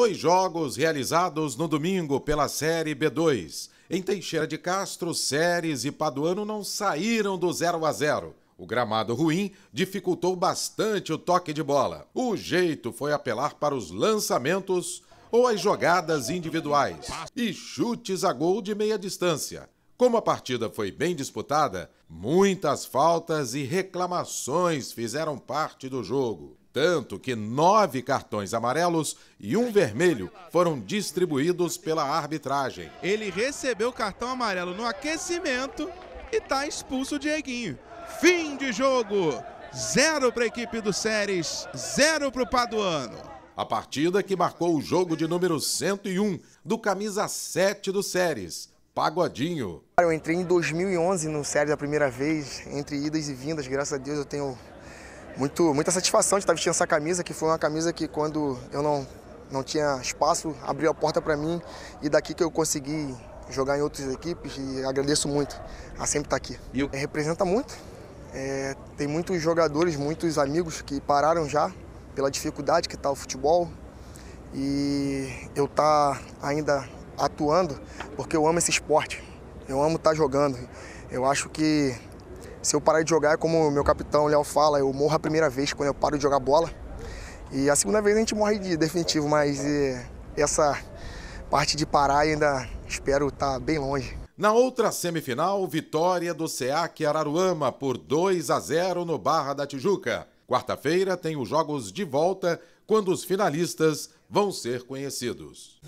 dois jogos realizados no domingo pela Série B2. Em Teixeira de Castro, Séries e Paduano não saíram do 0 a 0. O gramado ruim dificultou bastante o toque de bola. O jeito foi apelar para os lançamentos ou as jogadas individuais e chutes a gol de meia distância. Como a partida foi bem disputada, muitas faltas e reclamações fizeram parte do jogo. Tanto que nove cartões amarelos e um vermelho foram distribuídos pela arbitragem. Ele recebeu o cartão amarelo no aquecimento e está expulso o Dieguinho. Fim de jogo! Zero para a equipe do Séries, zero para o Paduano. A partida que marcou o jogo de número 101 do camisa 7 do Séries, Pagodinho. Eu entrei em 2011 no Séries a primeira vez, entre idas e vindas, graças a Deus eu tenho muito, muita satisfação de estar vestindo essa camisa, que foi uma camisa que quando eu não, não tinha espaço, abriu a porta para mim e daqui que eu consegui jogar em outras equipes e agradeço muito a sempre estar aqui. E o... É, representa muito, é, tem muitos jogadores, muitos amigos que pararam já pela dificuldade que está o futebol e eu estar tá ainda atuando porque eu amo esse esporte, eu amo estar tá jogando. Eu acho que se eu parar de jogar, como meu capitão Léo fala, eu morro a primeira vez quando eu paro de jogar bola. E a segunda vez a gente morre de definitivo, mas essa parte de parar ainda espero estar tá bem longe. Na outra semifinal, vitória do SEAC Araruama por 2 a 0 no Barra da Tijuca. Quarta-feira tem os jogos de volta, quando os finalistas vão ser conhecidos.